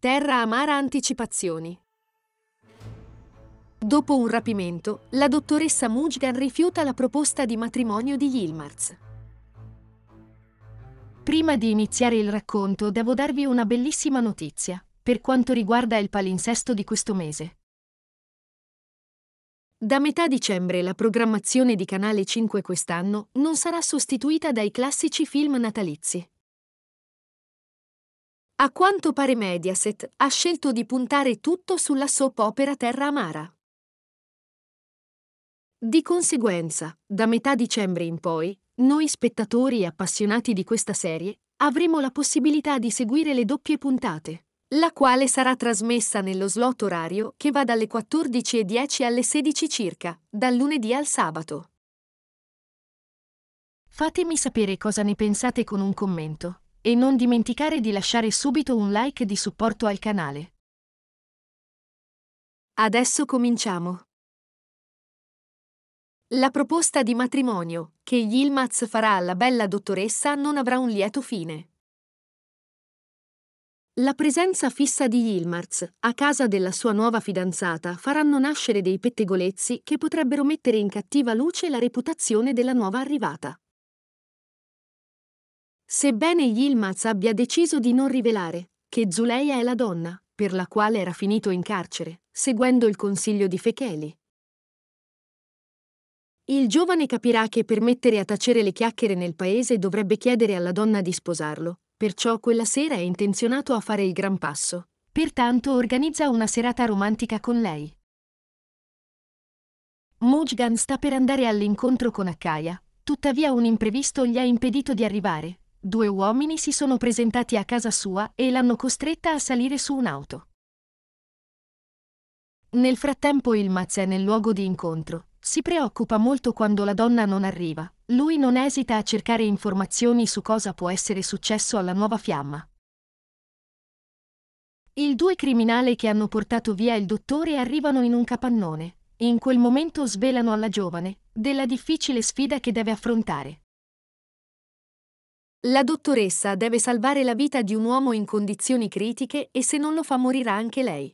Terra Amara Anticipazioni. Dopo un rapimento, la dottoressa Mujgan rifiuta la proposta di matrimonio di Yilmaz. Prima di iniziare il racconto devo darvi una bellissima notizia per quanto riguarda il palinsesto di questo mese. Da metà dicembre la programmazione di Canale 5 quest'anno non sarà sostituita dai classici film natalizi, a quanto pare Mediaset ha scelto di puntare tutto sulla soap opera Terra Amara. Di conseguenza, da metà dicembre in poi, noi spettatori e appassionati di questa serie avremo la possibilità di seguire le doppie puntate, la quale sarà trasmessa nello slot orario che va dalle 14.10 alle 16 circa, dal lunedì al sabato. Fatemi sapere cosa ne pensate con un commento. E non dimenticare di lasciare subito un like di supporto al canale. Adesso cominciamo. La proposta di matrimonio che Yilmaz farà alla bella dottoressa non avrà un lieto fine. La presenza fissa di Yilmaz a casa della sua nuova fidanzata faranno nascere dei pettegolezzi che potrebbero mettere in cattiva luce la reputazione della nuova arrivata. Sebbene Yilmaz abbia deciso di non rivelare che Zuleia è la donna per la quale era finito in carcere, seguendo il consiglio di Fecheli. Il giovane capirà che per mettere a tacere le chiacchiere nel paese dovrebbe chiedere alla donna di sposarlo, perciò quella sera è intenzionato a fare il gran passo. Pertanto organizza una serata romantica con lei. Mojgan sta per andare all'incontro con Akaya, tuttavia un imprevisto gli ha impedito di arrivare, due uomini si sono presentati a casa sua e l'hanno costretta a salire su un'auto. Nel frattempo il Maz è nel luogo di incontro, si preoccupa molto quando la donna non arriva, lui non esita a cercare informazioni su cosa può essere successo alla nuova fiamma. I due criminali che hanno portato via il dottore arrivano in un capannone, in quel momento svelano alla giovane, della difficile sfida che deve affrontare. La dottoressa deve salvare la vita di un uomo in condizioni critiche e se non lo fa morirà anche lei.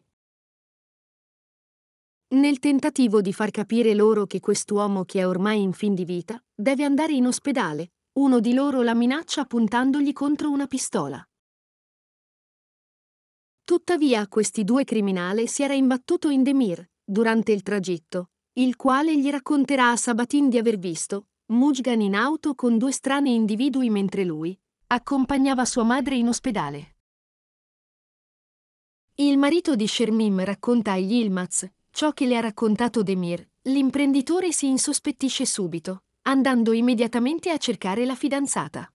Nel tentativo di far capire loro che quest'uomo che è ormai in fin di vita deve andare in ospedale, uno di loro la minaccia puntandogli contro una pistola. Tuttavia questi due criminali si era imbattuto in Demir, durante il tragitto, il quale gli racconterà a Sabatin di aver visto, Mujgan in auto con due strani individui mentre lui accompagnava sua madre in ospedale. Il marito di Shermim racconta a Yilmaz ciò che le ha raccontato Demir. L'imprenditore si insospettisce subito, andando immediatamente a cercare la fidanzata.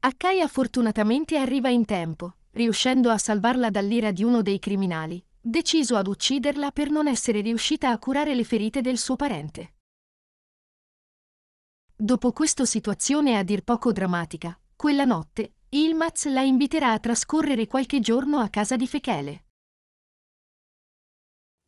Akaya fortunatamente arriva in tempo, riuscendo a salvarla dall'ira di uno dei criminali, deciso ad ucciderla per non essere riuscita a curare le ferite del suo parente. Dopo questa situazione a dir poco drammatica, quella notte, Ilmaz la inviterà a trascorrere qualche giorno a casa di Fechele.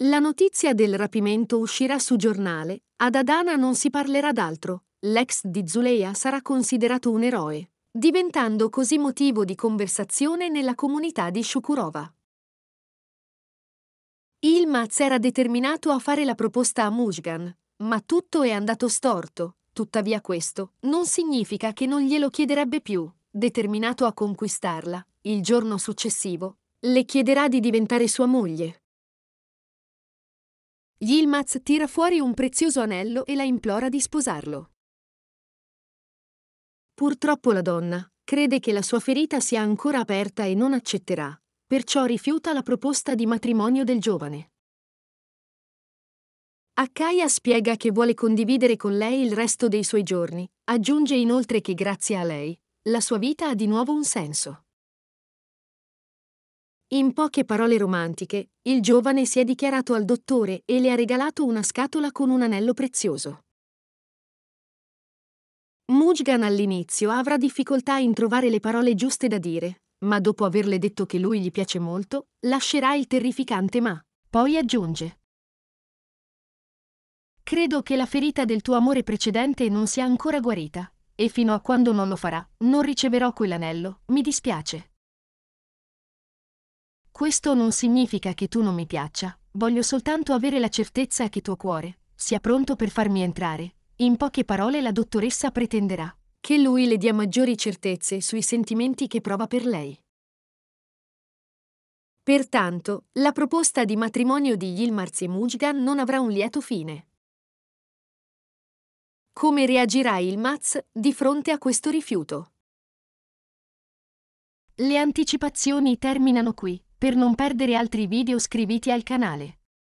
La notizia del rapimento uscirà su giornale, ad Adana non si parlerà d'altro, l'ex di Zuleia sarà considerato un eroe, diventando così motivo di conversazione nella comunità di Shukurova. Ilmaz era determinato a fare la proposta a Mushgan, ma tutto è andato storto, Tuttavia questo non significa che non glielo chiederebbe più, determinato a conquistarla, il giorno successivo, le chiederà di diventare sua moglie. Yilmaz tira fuori un prezioso anello e la implora di sposarlo. Purtroppo la donna crede che la sua ferita sia ancora aperta e non accetterà, perciò rifiuta la proposta di matrimonio del giovane. Akaya spiega che vuole condividere con lei il resto dei suoi giorni, aggiunge inoltre che grazie a lei, la sua vita ha di nuovo un senso. In poche parole romantiche, il giovane si è dichiarato al dottore e le ha regalato una scatola con un anello prezioso. Mujgan all'inizio avrà difficoltà in trovare le parole giuste da dire, ma dopo averle detto che lui gli piace molto, lascerà il terrificante ma. Poi aggiunge. Credo che la ferita del tuo amore precedente non sia ancora guarita, e fino a quando non lo farà, non riceverò quell'anello, mi dispiace. Questo non significa che tu non mi piaccia, voglio soltanto avere la certezza che tuo cuore sia pronto per farmi entrare. In poche parole la dottoressa pretenderà che lui le dia maggiori certezze sui sentimenti che prova per lei. Pertanto, la proposta di matrimonio di Yilmaz e Mujgan non avrà un lieto fine. Come reagirà il Maz di fronte a questo rifiuto? Le anticipazioni terminano qui. Per non perdere altri video iscriviti al canale.